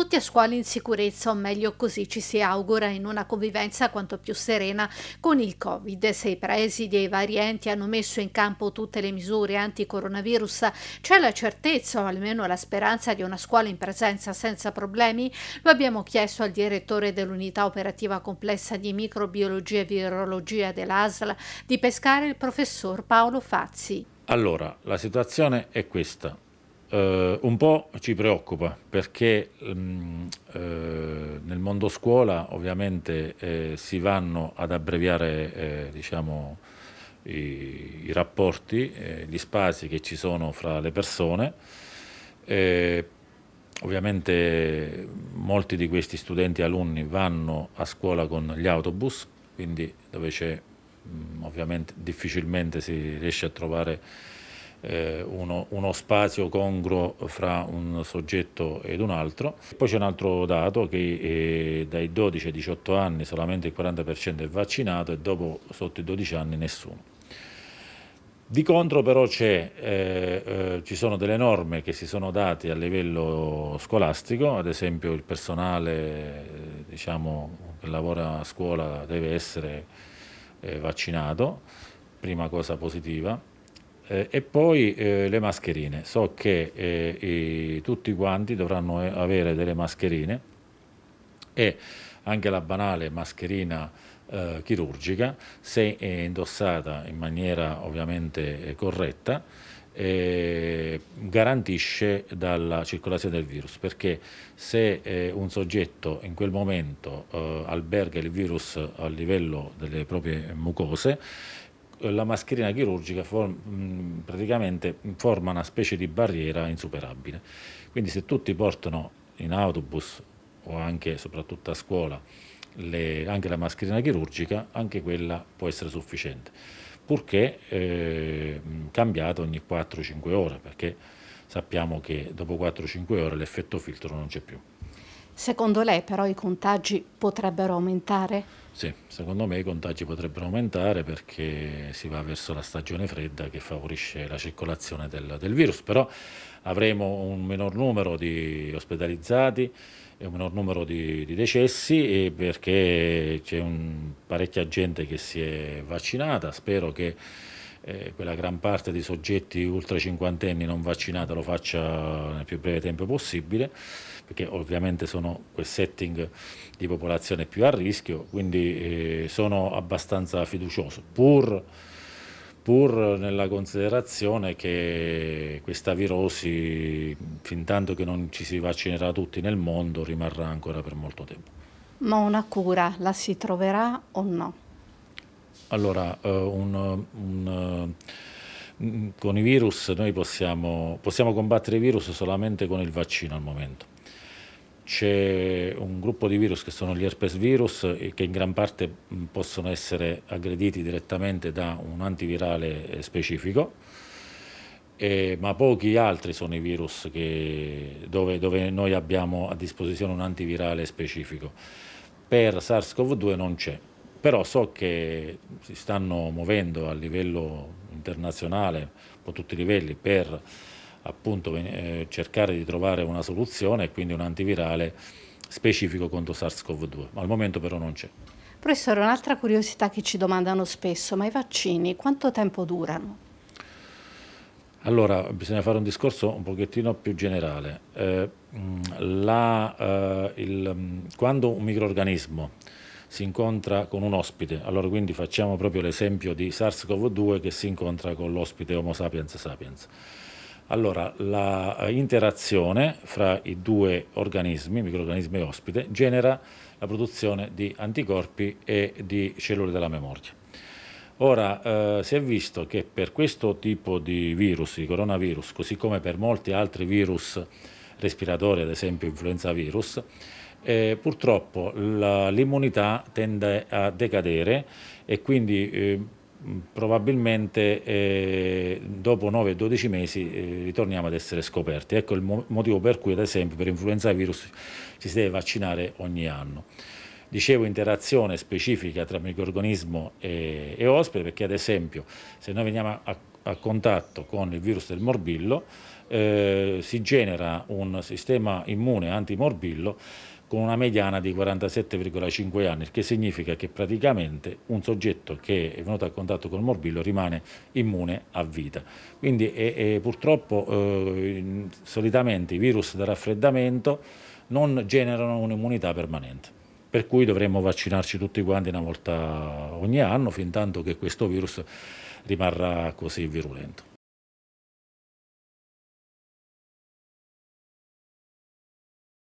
tutti a scuola in sicurezza, o meglio così ci si augura in una convivenza quanto più serena con il Covid. Se i presidi e i vari enti hanno messo in campo tutte le misure anti-coronavirus, c'è la certezza o almeno la speranza di una scuola in presenza senza problemi? Lo abbiamo chiesto al direttore dell'unità operativa complessa di microbiologia e virologia dell'ASL di pescare il professor Paolo Fazzi. Allora, la situazione è questa eh, un po' ci preoccupa perché mh, mm, eh, nel mondo scuola ovviamente eh, si vanno ad abbreviare eh, diciamo, i, i, rapporti, eh, gli spazi che ci sono fra le persone. Eh, ovviamente molti di questi studenti e alunni vanno a scuola con gli autobus, quindi dove c'è mm, ovviamente difficilmente si riesce a trovare eh, uno, uno, spazio congruo fra un soggetto ed un altro. Poi c'è un altro dato che eh, dai 12 ai 18 anni solamente il 40% è vaccinato e dopo sotto i 12 anni nessuno. Di contro però eh, eh, ci sono delle norme che si sono date a livello scolastico, ad esempio il personale diciamo, che lavora a scuola deve essere eh, vaccinato, prima cosa positiva, eh, e poi eh, le mascherine. So che eh, i, tutti quanti dovranno eh, avere delle mascherine e anche la banale mascherina eh, chirurgica, se indossata in maniera ovviamente eh, corretta, garantisce dalla circolazione del virus perché se un soggetto in quel momento alberga il virus a livello delle proprie mucose la mascherina chirurgica form, mm, praticamente forma una specie di barriera insuperabile. Quindi se tutti portano in autobus o anche soprattutto a scuola le, anche la mascherina chirurgica, anche quella può essere sufficiente, purché eh, cambiata ogni 4-5 ore, perché sappiamo che dopo 4-5 ore l'effetto filtro non c'è più. Secondo lei però i contagi potrebbero aumentare? Sì, secondo me i contagi potrebbero aumentare perché si va verso la stagione fredda che favorisce la circolazione del, del virus, però avremo un minor numero di ospedalizzati e un minor numero di, di decessi perché c'è parecchia gente che si è vaccinata, spero che eh, quella gran parte di soggetti ultra cinquantenni non vaccinati lo faccia nel più breve tempo possibile, perché ovviamente sono quel setting di popolazione più a rischio, quindi eh, sono abbastanza fiducioso, pur, pur nella considerazione che questa virosi, fin tanto che non ci si vaccinerà tutti nel mondo, rimarrà ancora per molto tempo. Ma una cura la si troverà o no? Allora, eh, un, un, mm, mm, con i virus noi possiamo, possiamo, combattere i virus solamente con il vaccino al momento. C'è un gruppo di virus che sono gli herpes virus che in gran parte mm, possono essere aggrediti direttamente da un antivirale eh, specifico, eh, ma pochi altri sono i virus che, dove, dove noi abbiamo a disposizione un antivirale specifico. Per SARS-CoV-2 non c'è però so che si stanno muovendo a livello internazionale, a tutti i livelli, per appunto eh, cercare di trovare una soluzione e quindi un antivirale specifico contro SARS-CoV-2. Al momento però non c'è. Professore, un'altra curiosità che ci domandano spesso, ma i vaccini quanto tempo durano? Allora, bisogna fare un discorso un pochettino più generale. Eh, mm, la, eh, il, mm, quando un microorganismo si incontra con un ospite. Allora quindi facciamo proprio l'esempio di SARS-CoV-2 che si incontra con l'ospite Homo sapiens sapiens. Allora, l'interazione eh, fra i due organismi, microorganismi e ospite, genera la produzione di anticorpi e di cellule della memoria. Ora, eh, si è visto che per questo tipo di virus, di coronavirus, così come per molti altri virus respiratori, ad esempio influenza virus, eh, purtroppo l'immunità tende a decadere e quindi eh, probabilmente eh, dopo 9-12 mesi eh, ritorniamo ad essere scoperti. Ecco il mo motivo per cui, ad esempio, per influenza virus ci si deve vaccinare ogni anno. Dicevo interazione specifica tra microorganismo e, e ospite, perché ad esempio se noi veniamo a, a contatto con il virus del morbillo eh, si genera un sistema immune antimorbillo con una mediana di 47,5 anni, il che significa che praticamente un soggetto che è venuto a contatto col morbillo rimane immune a vita. Quindi è, è purtroppo eh, solitamente i virus da raffreddamento non generano un'immunità permanente per cui dovremmo vaccinarci tutti quanti una volta ogni anno, fin tanto che questo virus rimarrà così virulento.